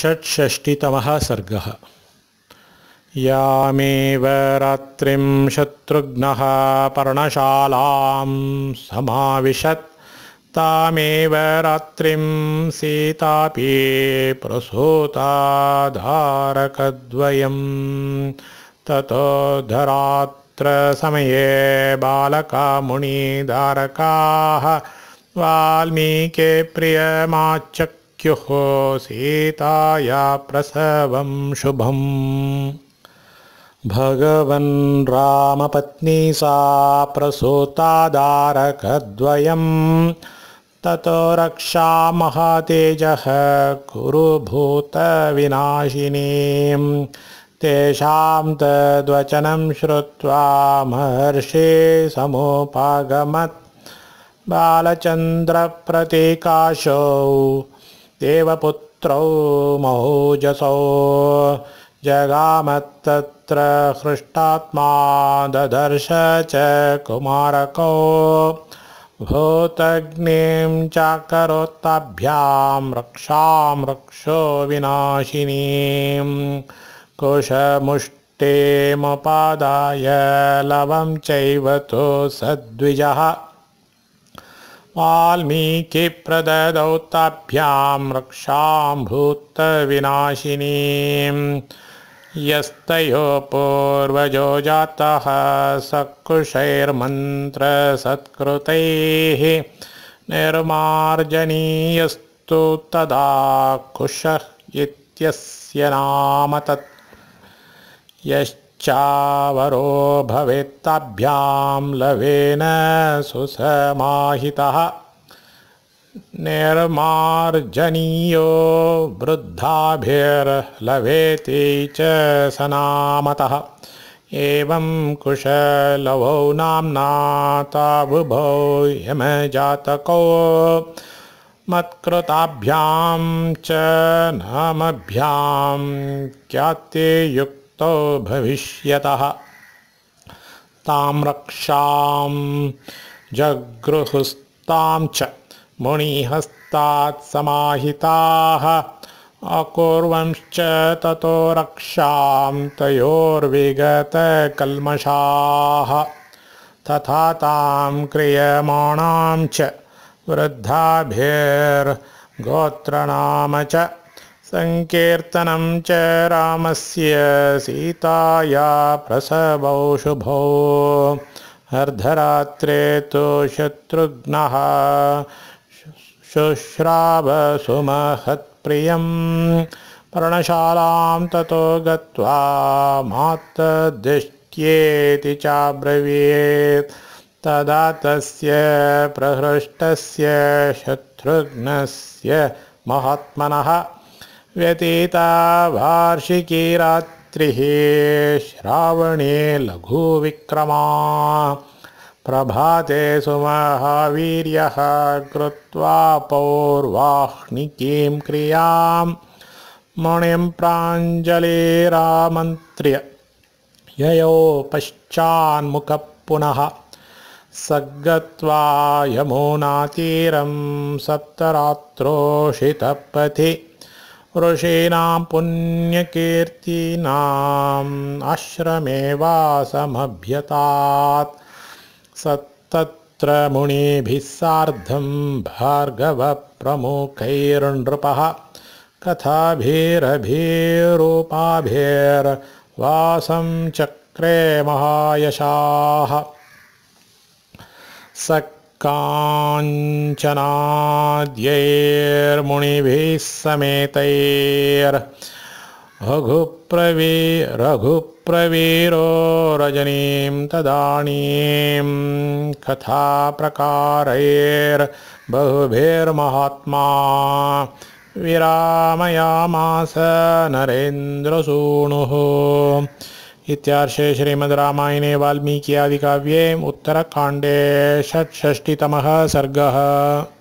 षट्षष्टितमः सर्गः यामेव रात्रिं शत्रुघ्नः पर्णशालां समाविशत् तामेव रात्रिं सीतापि प्रसूताधारकद्वयं ततो धरात्र धरात्रसमये बालकामुनिधारकाः वाल्मीके प्रियमाचक् ुः सीताया प्रसवं शुभम् भगवन् रामपत्नी सा प्रसूतादारकद्वयं ततो रक्षामहातेजः कुरुभूतविनाशिनीं तेषां तद्वचनं श्रुत्वा महर्षे समुपागमत् बालचन्द्रप्रतिकाशौ देवपुत्रौ महोजसौ जगामत्तत्र ददर्श च कुमारकौ भूतग्निं चाकरोत्ताभ्यां रक्षां रक्षो विनाशिनीं कुशमुष्टिमुपादाय लवं चैवतो सद्विजः वाल्मीकिप्रददौताभ्यां रक्षाम्भूतविनाशिनीं यस्तयो पूर्वजो जातः सकुशैर्मन्त्रसत्कृतैः निर्मार्जनीयस्तु तदा कुशः इत्यस्य नाम तत् चावरो भवेत्ताभ्यां लवेन सुसमाहितः निर्मार्जनीयो लवेते च सनामतः एवं नामनाता नाम्ना तावुभो यमजातको मत्कृताभ्यां च नामभ्यां ज्ञाते युक्त भविष्यतः तां रक्षां जगृहस्तां च समाहिताः अकुर्वंश्च ततो रक्षां तयोर्विगतकल्मषाः तथा तां क्रियमाणां च वृद्धाभेर्गोत्रणाम च सङ्कीर्तनं च रामस्य सीताया प्रसवौ शुभौ अर्धरात्रे तु शत्रुघ्नः शुश्रावसुमहत्प्रियं पर्णशालां ततो गत्वा मातद्दिष्ट्येति चाब्रवीत् तदा तस्य प्रहृष्टस्य शत्रुघ्नस्य महात्मनः व्यतीता वार्षिकी रात्रिः श्रावणे लघुविक्रमा प्रभाते सुमहावीर्यः कृत्वा पौर्वाह्निकीं क्रियां मणिं प्राञ्जलिरामन्त्र्य ययो पश्चान्मुखः पुनः स गत्वा यमुनातीरं सप्तरात्रोषितपथि ऋषीणां पुण्यकीर्तीनाम् आश्रमे वासमभ्यतात् सत्तत्र मुनिभिः सार्धं भार्गवप्रमुखैरनृपः कथाभिरभिरुपाभिर्वासं चक्रे महायशाः काञ्चनाद्यैर्मुनिभिः समेतैर् रघुप्रवी रघुप्रवीरो रजनीं तदानीं कथाप्रकारैर्बहुभिर्महात्मा विरामयामास नरेन्द्रसूणुः वाल्मीकि आदि काव्ये उत्तरकाण्डे षट्षष्टितमः सर्गः